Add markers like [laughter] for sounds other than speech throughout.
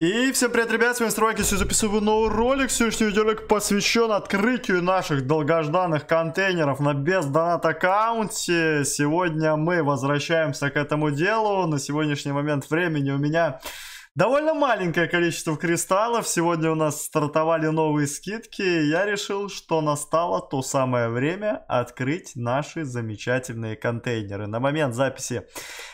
И всем привет, ребят, с вами Стройки, сегодня записываю новый ролик. Сегодняшний видеоролик посвящен открытию наших долгожданных контейнеров на бездонат аккаунте. Сегодня мы возвращаемся к этому делу. На сегодняшний момент времени у меня довольно маленькое количество кристаллов. Сегодня у нас стартовали новые скидки. Я решил, что настало то самое время открыть наши замечательные контейнеры. На момент записи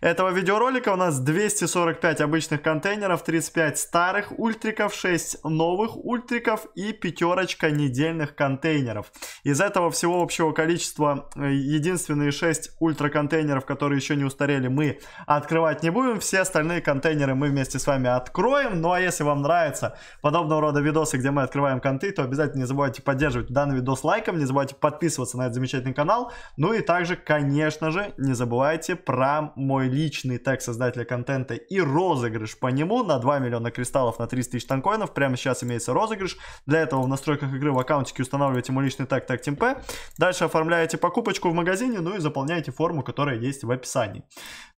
этого видеоролика у нас 245 обычных контейнеров, 35 старых ультриков, 6 новых ультриков и пятерочка недельных контейнеров. Из этого всего общего количества э, единственные 6 ультраконтейнеров, которые еще не устарели, мы открывать не будем. Все остальные контейнеры мы вместе с вами вами откроем. Ну а если вам нравятся подобного рода видосы, где мы открываем конты, то обязательно не забывайте поддерживать данный видос лайком, не забывайте подписываться на этот замечательный канал. Ну и также, конечно же, не забывайте про мой личный тег создателя контента и розыгрыш по нему на 2 миллиона кристаллов на 300 тысяч танкоинов. Прямо сейчас имеется розыгрыш. Для этого в настройках игры в аккаунтике устанавливаете мой личный тег тег TeamP. Дальше оформляете покупочку в магазине, ну и заполняете форму, которая есть в описании.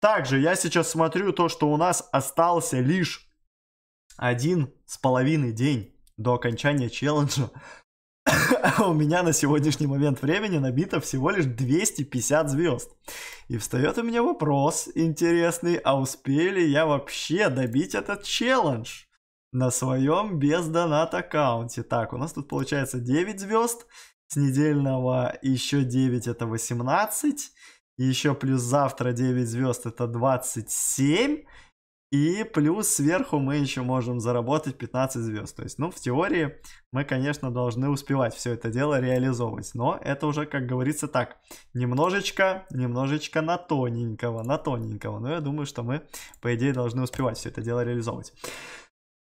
Также я сейчас смотрю то, что у нас остался лишь один с половиной день до окончания челленджа [laughs] у меня на сегодняшний момент времени набито всего лишь 250 звезд. И встает у меня вопрос интересный, а успели я вообще добить этот челлендж? На своем без донат аккаунте. Так, у нас тут получается 9 звезд. С недельного еще 9 это 18. Еще плюс завтра 9 звезд это 27. И плюс сверху мы еще можем заработать 15 звезд. То есть, ну, в теории мы, конечно, должны успевать все это дело реализовывать. Но это уже, как говорится, так, немножечко, немножечко на тоненького, на тоненького. Но я думаю, что мы, по идее, должны успевать все это дело реализовывать.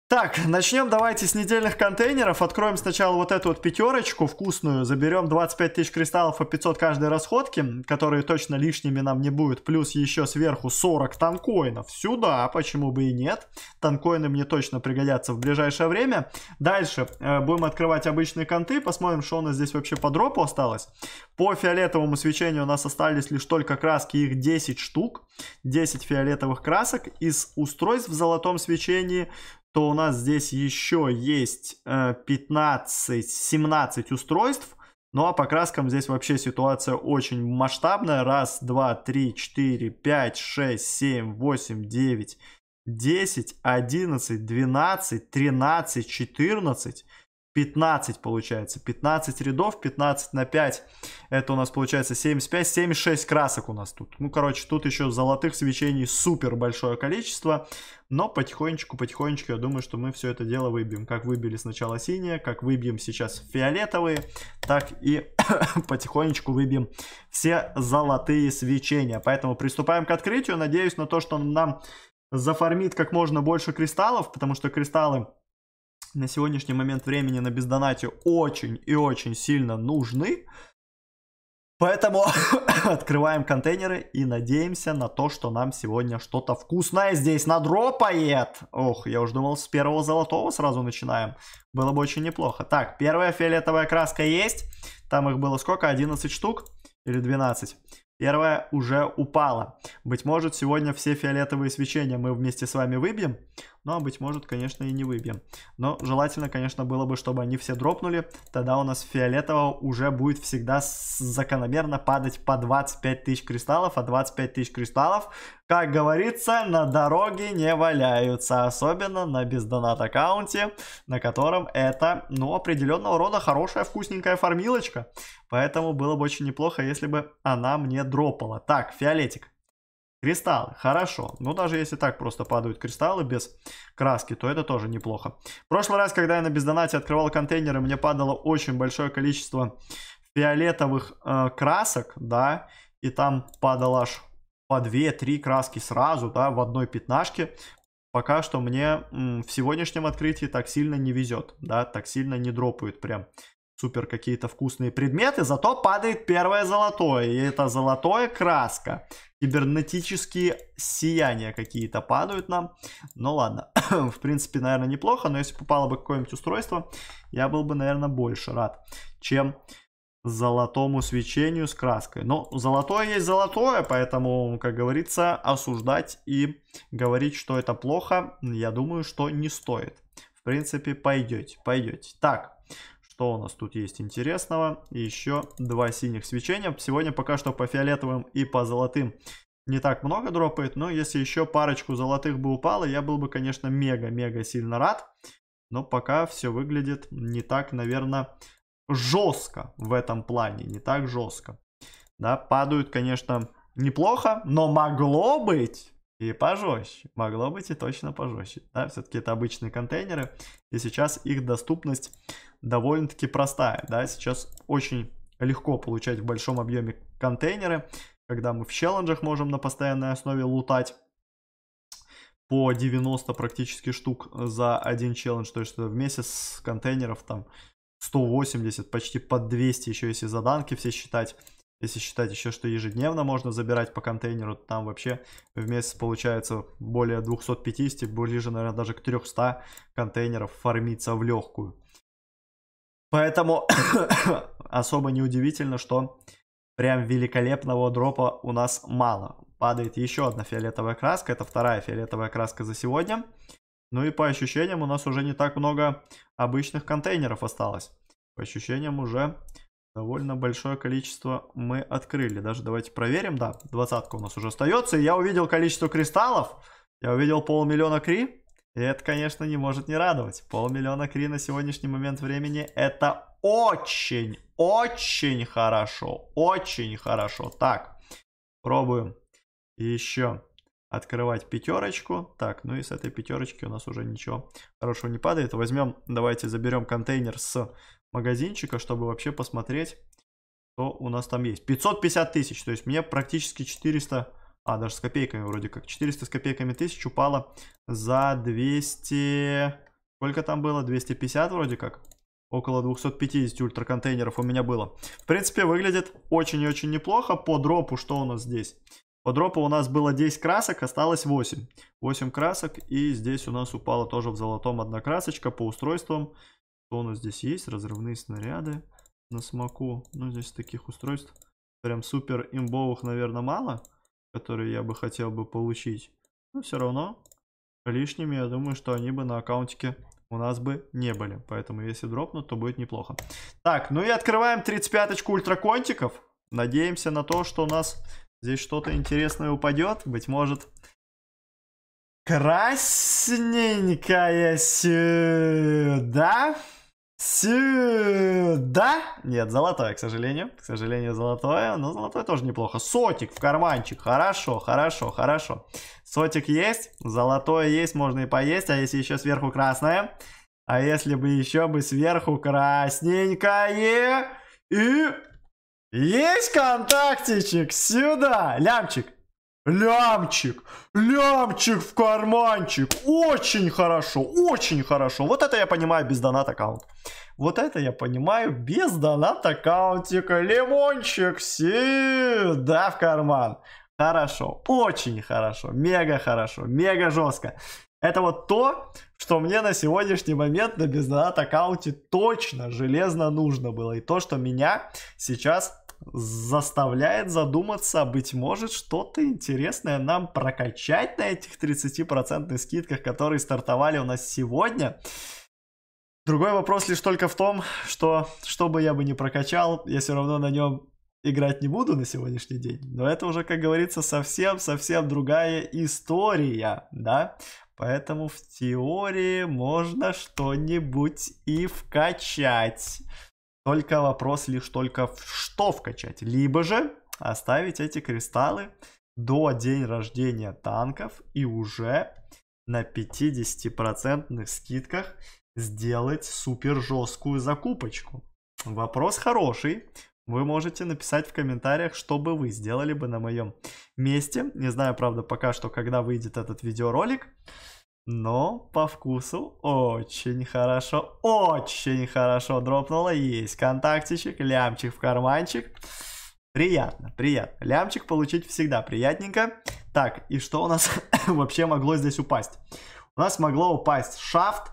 Так, начнем давайте с недельных контейнеров. Откроем сначала вот эту вот пятерочку вкусную. Заберем 25 тысяч кристаллов по 500 каждой расходки, которые точно лишними нам не будет. Плюс еще сверху 40 танкоинов. Сюда, почему бы и нет. Танкоины мне точно пригодятся в ближайшее время. Дальше э, будем открывать обычные конты. Посмотрим, что у нас здесь вообще по дропу осталось. По фиолетовому свечению у нас остались лишь только краски. Их 10 штук. 10 фиолетовых красок. Из устройств в золотом свечении то у нас здесь еще есть 15-17 э, устройств. Ну а по краскам здесь вообще ситуация очень масштабная. Раз, два, три, четыре, пять, шесть, семь, восемь, девять, десять, одиннадцать, двенадцать, тринадцать, четырнадцать. 15 получается. 15 рядов, 15 на 5. Это у нас получается 75, 76 красок у нас тут. Ну, короче, тут еще золотых свечений супер большое количество. Но потихонечку, потихонечку, я думаю, что мы все это дело выбьем. Как выбили сначала синие, как выбьем сейчас фиолетовые, так и [coughs] потихонечку выбьем все золотые свечения. Поэтому приступаем к открытию. Надеюсь на то, что нам зафармит как можно больше кристаллов, потому что кристаллы на сегодняшний момент времени на бездонате очень и очень сильно нужны. Поэтому [coughs] открываем контейнеры и надеемся на то, что нам сегодня что-то вкусное здесь надропает. Ох, я уже думал, с первого золотого сразу начинаем. Было бы очень неплохо. Так, первая фиолетовая краска есть. Там их было сколько? 11 штук или 12? Первая уже упала. Быть может, сегодня все фиолетовые свечения мы вместе с вами выбьем. Ну, а быть может, конечно, и не выбьем. Но желательно, конечно, было бы, чтобы они все дропнули. Тогда у нас фиолетового уже будет всегда закономерно падать по 25 тысяч кристаллов. А 25 тысяч кристаллов, как говорится, на дороге не валяются. Особенно на бездонат аккаунте, на котором это, ну, определенного рода хорошая вкусненькая фармилочка. Поэтому было бы очень неплохо, если бы она мне дропала. Так, фиолетик. Кристаллы, хорошо. Но даже если так просто падают кристаллы без краски, то это тоже неплохо. В прошлый раз, когда я на бездонате открывал контейнеры, мне падало очень большое количество фиолетовых э, красок, да, и там падало аж по 2-3 краски сразу, да, в одной пятнашке. Пока что мне м, в сегодняшнем открытии так сильно не везет, да, так сильно не дропают прям супер какие-то вкусные предметы, зато падает первое золотое, и это золотое краска. Кибернетические сияния какие-то падают нам. Ну ладно, [coughs] в принципе, наверное, неплохо, но если попало бы какое-нибудь устройство, я был бы, наверное, больше рад, чем золотому свечению с краской. Но ну, золотое есть золотое, поэтому, как говорится, осуждать и говорить, что это плохо, я думаю, что не стоит. В принципе, пойдете, пойдете. Так, что у нас тут есть интересного? еще два синих свечения. Сегодня пока что по фиолетовым и по золотым не так много дропает. Но если еще парочку золотых бы упало, я был бы, конечно, мега-мега сильно рад. Но пока все выглядит не так, наверное, жестко в этом плане. Не так жестко. Да, падают, конечно, неплохо, но могло быть и пожестче. Могло быть и точно пожестче. Да, все-таки это обычные контейнеры. И сейчас их доступность довольно-таки простая, да, сейчас очень легко получать в большом объеме контейнеры, когда мы в челленджах можем на постоянной основе лутать по 90 практически штук за один челлендж, то есть в месяц контейнеров там 180, почти под 200 еще если заданки все считать. Если считать еще, что ежедневно можно забирать по контейнеру, там вообще в месяц получается более 250, ближе, наверное, даже к 300 контейнеров фармится в легкую. Поэтому [coughs] особо неудивительно, что прям великолепного дропа у нас мало. Падает еще одна фиолетовая краска, это вторая фиолетовая краска за сегодня. Ну и по ощущениям у нас уже не так много обычных контейнеров осталось. По ощущениям уже довольно большое количество мы открыли. Даже давайте проверим, да, двадцатка у нас уже остается. я увидел количество кристаллов, я увидел полмиллиона кри. И это, конечно, не может не радовать. Полмиллиона кри на сегодняшний момент времени это очень, очень хорошо. Очень хорошо. Так, пробуем еще открывать пятерочку. Так, ну и с этой пятерочки у нас уже ничего хорошего не падает. Возьмем, давайте заберем контейнер с магазинчика, чтобы вообще посмотреть, что у нас там есть. 550 тысяч, то есть мне практически 400 а, даже с копейками вроде как. 400 с копейками тысяч упало за 200... Сколько там было? 250 вроде как. Около 250 ультраконтейнеров у меня было. В принципе, выглядит очень и очень неплохо. По дропу что у нас здесь? По дропу у нас было 10 красок, осталось 8. 8 красок, и здесь у нас упала тоже в золотом одна красочка по устройствам. Что у нас здесь есть? Разрывные снаряды на смоку. Ну, здесь таких устройств прям супер имбовых, наверное, мало которые я бы хотел бы получить. Но все равно лишними, я думаю, что они бы на аккаунтике у нас бы не были. Поэтому если дропнут, то будет неплохо. Так, ну и открываем 35-очку ультраконтиков. Надеемся на то, что у нас здесь что-то интересное упадет. Быть может, красненькая сюда. Сюда! Нет, золотое, к сожалению. К сожалению, золотое. Но золотое тоже неплохо. Сотик в карманчик. Хорошо, хорошо, хорошо. Сотик есть. Золотое есть, можно и поесть. А если еще сверху красное? А если бы еще бы сверху красненькое? И... Есть контактичек! Сюда! Лямчик! Лямчик, лямчик в карманчик. Очень хорошо, очень хорошо. Вот это я понимаю без донат аккаунт. Вот это я понимаю без донат аккаунтика. Лимончик да в карман. Хорошо, очень хорошо, мега хорошо, мега жестко. Это вот то, что мне на сегодняшний момент на бездонат аккаунте точно железно нужно было. И то, что меня сейчас заставляет задуматься, быть может, что-то интересное нам прокачать на этих 30% скидках, которые стартовали у нас сегодня. Другой вопрос лишь только в том, что что бы я бы не прокачал, я все равно на нем играть не буду на сегодняшний день. Но это уже, как говорится, совсем-совсем другая история, да? Поэтому в теории можно что-нибудь и вкачать. Только вопрос лишь только в что вкачать. Либо же оставить эти кристаллы до день рождения танков и уже на 50% скидках сделать супер жесткую закупочку. Вопрос хороший. Вы можете написать в комментариях, что бы вы сделали бы на моем месте. Не знаю, правда, пока что, когда выйдет этот видеоролик. Но по вкусу очень хорошо, очень хорошо дропнуло. Есть контактичек, лямчик в карманчик. Приятно, приятно. Лямчик получить всегда приятненько. Так, и что у нас [coughs] вообще могло здесь упасть? У нас могло упасть шафт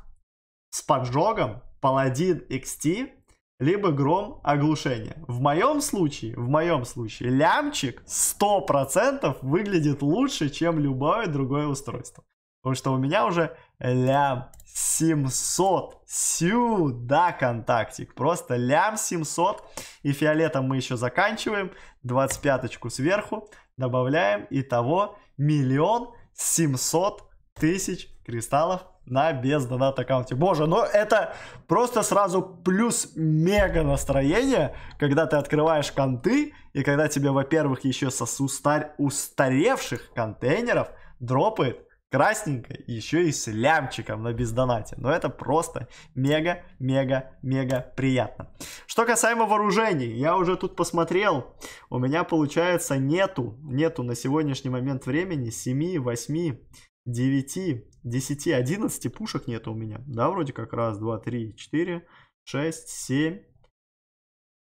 с поджогом, паладин XT, либо гром оглушения. В моем случае, в моем случае, лямчик 100% выглядит лучше, чем любое другое устройство. Потому что у меня уже лям 700 сюда контактик. Просто лям 700. И фиолетом мы еще заканчиваем. 25-очку сверху добавляем. Итого миллион 700 тысяч кристаллов на без донат аккаунте. Боже, ну это просто сразу плюс мега настроение, когда ты открываешь конты, и когда тебе, во-первых, еще со устар... устаревших контейнеров дропает красненькой, еще и с лямчиком на бездонате. Но это просто мега-мега-мега приятно. Что касаемо вооружений, я уже тут посмотрел, у меня получается нету, нету на сегодняшний момент времени 7, 8, 9, 10, 11 пушек нету у меня. Да, вроде как раз, 2, 3, 4, 6, 7,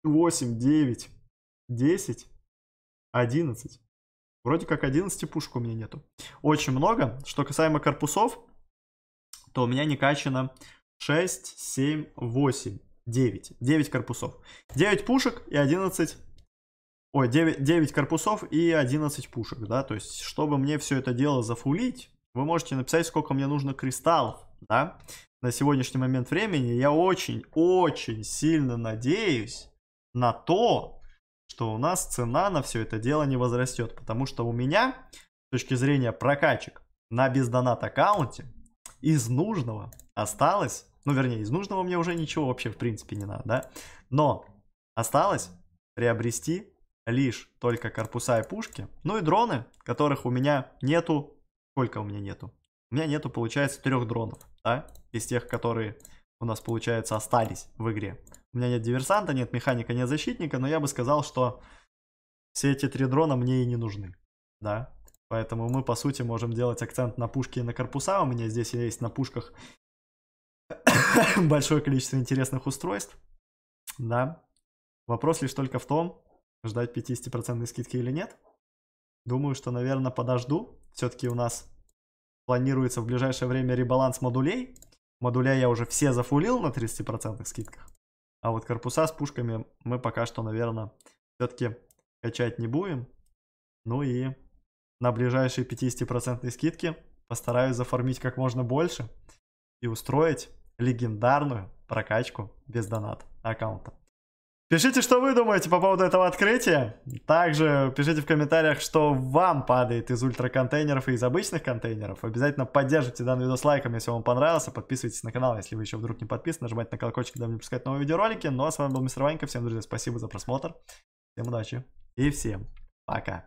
8, 9, 10, 11. Вроде как 11 пушек у меня нету. Очень много. Что касаемо корпусов, то у меня не качано 6, 7, 8, 9. 9 корпусов. 9 пушек и 11... Ой, 9, 9 корпусов и 11 пушек, да? То есть, чтобы мне все это дело зафулить, вы можете написать, сколько мне нужно кристаллов, да? На сегодняшний момент времени я очень-очень сильно надеюсь на то, что у нас цена на все это дело не возрастет, потому что у меня, с точки зрения прокачек, на бездонат аккаунте из нужного осталось, ну вернее, из нужного мне уже ничего вообще в принципе не надо, да, но осталось приобрести лишь только корпуса и пушки, ну и дроны, которых у меня нету, сколько у меня нету? У меня нету, получается, трех дронов, да, из тех, которые у нас, получается, остались в игре. У меня нет диверсанта, нет механика, нет защитника, но я бы сказал, что все эти три дрона мне и не нужны, да. Поэтому мы, по сути, можем делать акцент на пушки и на корпуса. У меня здесь есть на пушках [coughs] большое количество интересных устройств, да. Вопрос лишь только в том, ждать 50% скидки или нет. Думаю, что, наверное, подожду. Все-таки у нас планируется в ближайшее время ребаланс модулей Модуля я уже все зафулил на 30% скидках. А вот корпуса с пушками мы пока что, наверное, все-таки качать не будем. Ну и на ближайшие 50% скидки постараюсь зафармить как можно больше и устроить легендарную прокачку без донат аккаунта. Пишите, что вы думаете по поводу этого открытия. Также пишите в комментариях, что вам падает из ультраконтейнеров и из обычных контейнеров. Обязательно поддержите данный видос лайком, если вам понравился. Подписывайтесь на канал, если вы еще вдруг не подписаны. Нажимайте на колокольчик, дабы не пропускать новые видеоролики. Ну а с вами был Мистер Ванька. Всем, друзья, спасибо за просмотр. Всем удачи и всем пока.